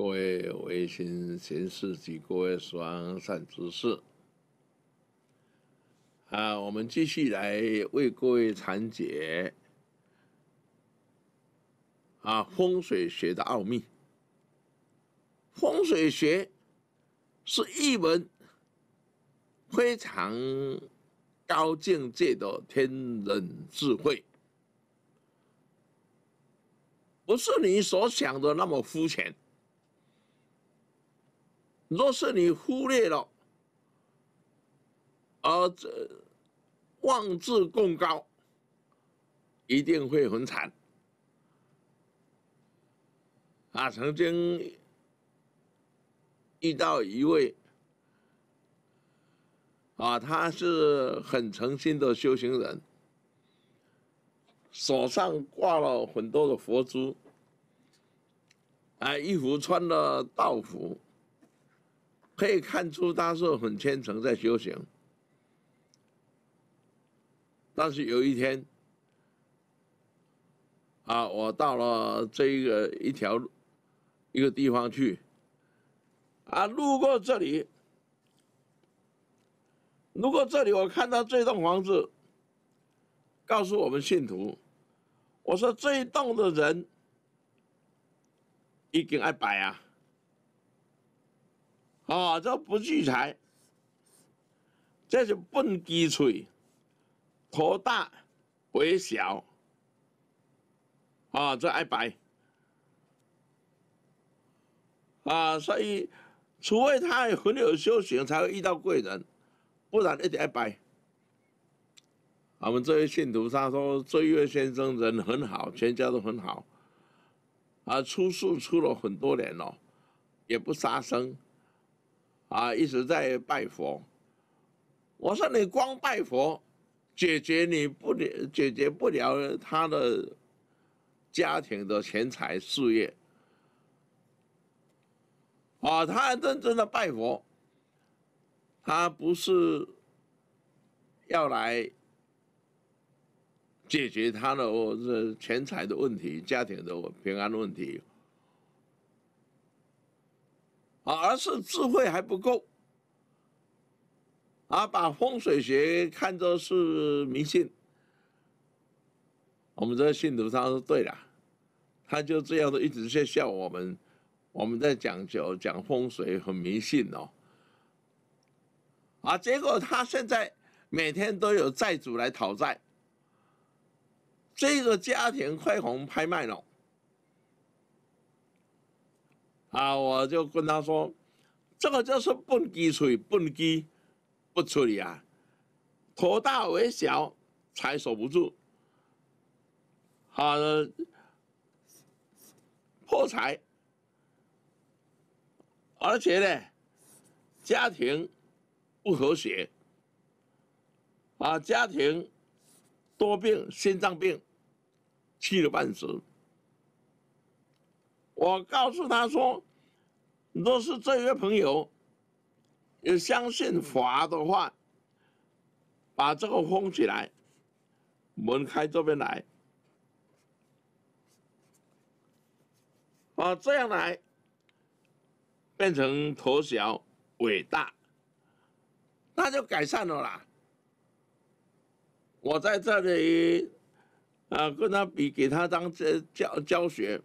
各位微信形式及各位双善之士，啊，我们继续来为各位讲解啊风水学的奥秘。风水学是一门非常高境界的天人智慧，不是你所想的那么肤浅。若是你忽略了，而这妄自贡高，一定会很惨。啊，曾经遇到一位啊，他是很诚心的修行人，手上挂了很多的佛珠，哎，衣服穿了道服。可以看出，他是很虔诚在修行，但是有一天，啊，我到了这个一条一个地方去，啊，路过这里，路过这里，我看到这栋房子，告诉我们信徒，我说这一栋的人，一定二摆啊。啊，这不聚财，这是笨鸡腿，头大尾小，啊，这爱白，啊，所以除非他很有修行，才会遇到贵人，不然一点爱白。我们这位信徒他说，追月先生人很好，全家都很好，啊，出事出了很多年了，也不杀生。啊，一直在拜佛。我说你光拜佛，解决你不了，解决不了他的家庭的钱财事业。啊，他认真的拜佛，他不是要来解决他的这钱财的问题、家庭的平安问题。啊，而是智慧还不够，啊，把风水学看作是迷信。我们这个信徒他说对了，他就这样都一直在笑我们，我们在讲究讲风水很迷信哦，啊，结果他现在每天都有债主来讨债，这个家庭快红拍卖了。啊！我就跟他说，这个就是笨鸡腿，笨鸡不处理啊，头大尾小，财守不住，啊，破财，而且呢，家庭不和谐，啊，家庭多病，心脏病，气的半死。我告诉他说：“若是这些朋友也相信法的话，把这个封起来，门开这边来，啊，这样来变成头小尾大，那就改善了啦。我在这里啊，跟他比，给他当这教教学。”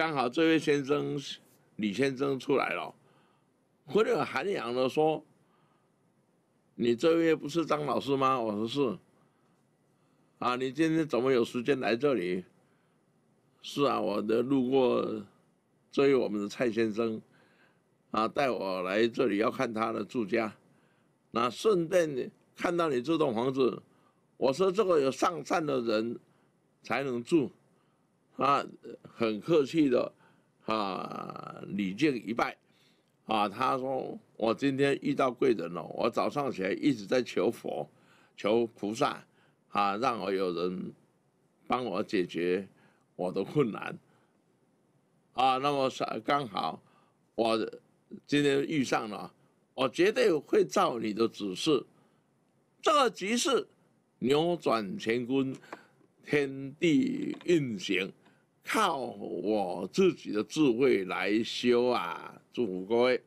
刚好这位先生李先生出来了，有点涵养的说：“你这位不是张老师吗？”我说：“是。”啊，你今天怎么有时间来这里？是啊，我的路过，追我们的蔡先生，啊，带我来这里要看他的住家。那顺便看到你这栋房子，我说这个有上善的人才能住。他很客气的，啊，礼敬一拜，啊，他说我今天遇到贵人了，我早上起来一直在求佛，求菩萨，啊，让我有人帮我解决我的困难，啊，那么是刚好，我今天遇上了，我绝对会照你的指示，这个即是扭转乾坤，天地运行。靠我自己的智慧来修啊！祝福各位。